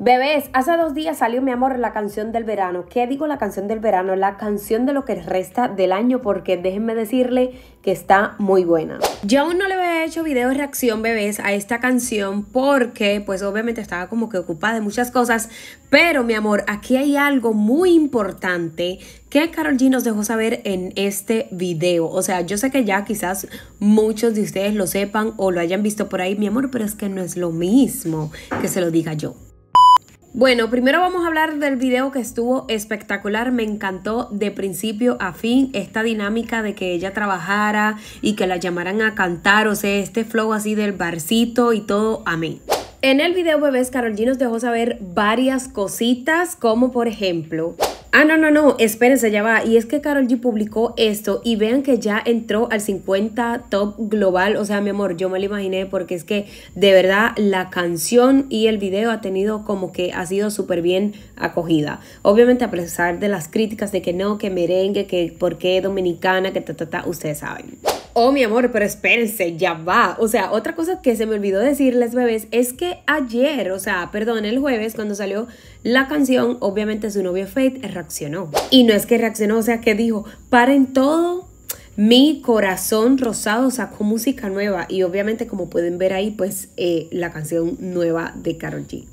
Bebés, hace dos días salió mi amor la canción del verano. ¿Qué digo la canción del verano? La canción de lo que resta del año porque déjenme decirle que está muy buena. Yo aún no le había hecho video de reacción bebés a esta canción porque pues obviamente estaba como que ocupada de muchas cosas. Pero mi amor, aquí hay algo muy importante que Carol G nos dejó saber en este video. O sea, yo sé que ya quizás muchos de ustedes lo sepan o lo hayan visto por ahí, mi amor, pero es que no es lo mismo que se lo diga yo. Bueno, primero vamos a hablar del video que estuvo espectacular, me encantó de principio a fin esta dinámica de que ella trabajara y que la llamaran a cantar, o sea, este flow así del barcito y todo, a mí. En el video Bebés, Carol nos dejó saber varias cositas, como por ejemplo, Ah, no, no, no, espérense, ya va. Y es que Carol G publicó esto y vean que ya entró al 50 top global. O sea, mi amor, yo me lo imaginé porque es que de verdad la canción y el video ha tenido como que ha sido súper bien acogida. Obviamente a pesar de las críticas de que no, que merengue, que por qué dominicana, que ta, ta, ta, ustedes saben oh mi amor, pero espérense, ya va. O sea, otra cosa que se me olvidó decirles, bebés, es que ayer, o sea, perdón, el jueves, cuando salió la canción, obviamente su novio Faith reaccionó. Y no es que reaccionó, o sea, que dijo, paren todo, mi corazón rosado sacó música nueva y obviamente como pueden ver ahí pues eh, la canción nueva de Karol G.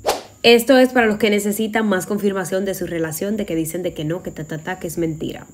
Esto es para los que necesitan más confirmación de su relación, de que dicen de que no, que ta que es mentira.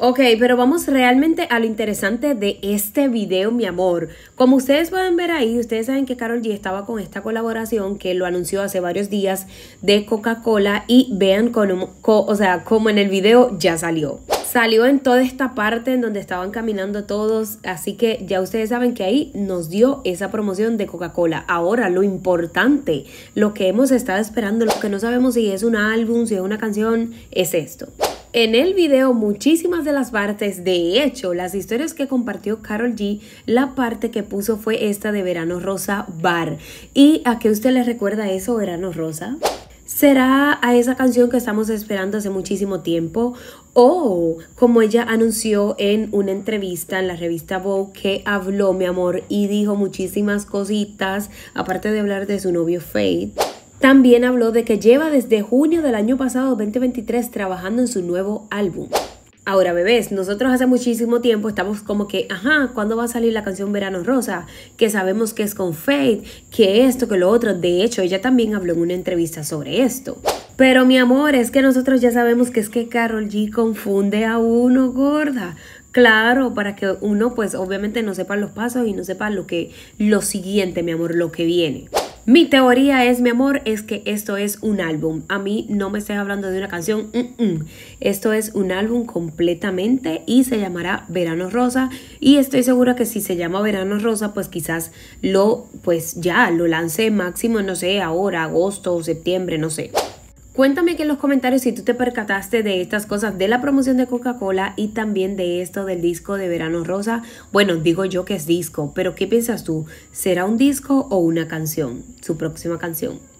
Ok, pero vamos realmente a lo interesante de este video, mi amor. Como ustedes pueden ver ahí, ustedes saben que Carol G estaba con esta colaboración que lo anunció hace varios días de Coca-Cola y vean con, o sea, como en el video ya salió. Salió en toda esta parte en donde estaban caminando todos, así que ya ustedes saben que ahí nos dio esa promoción de Coca-Cola. Ahora lo importante, lo que hemos estado esperando, lo que no sabemos si es un álbum, si es una canción, es esto. En el video muchísimas de las partes, de hecho las historias que compartió Carol G, la parte que puso fue esta de Verano Rosa Bar. ¿Y a qué usted le recuerda eso, Verano Rosa? ¿Será a esa canción que estamos esperando hace muchísimo tiempo? O como ella anunció en una entrevista en la revista Vogue que habló, mi amor, y dijo muchísimas cositas, aparte de hablar de su novio Faith también habló de que lleva desde junio del año pasado 2023 trabajando en su nuevo álbum. Ahora, bebés, nosotros hace muchísimo tiempo estamos como que, ajá, ¿cuándo va a salir la canción Verano Rosa? Que sabemos que es con Faith, que esto, que lo otro. De hecho, ella también habló en una entrevista sobre esto. Pero mi amor, es que nosotros ya sabemos que es que Carol G confunde a uno, gorda. Claro, para que uno pues obviamente no sepa los pasos y no sepa lo que lo siguiente, mi amor, lo que viene. Mi teoría es, mi amor, es que esto es un álbum. A mí no me estés hablando de una canción. Mm, mm. Esto es un álbum completamente y se llamará Verano Rosa. Y estoy segura que si se llama Verano Rosa, pues quizás lo, pues ya, lo lance máximo, no sé, ahora, agosto, o septiembre, no sé. Cuéntame aquí en los comentarios si tú te percataste de estas cosas de la promoción de Coca-Cola y también de esto del disco de Verano Rosa. Bueno, digo yo que es disco, pero ¿qué piensas tú? ¿Será un disco o una canción? Su próxima canción.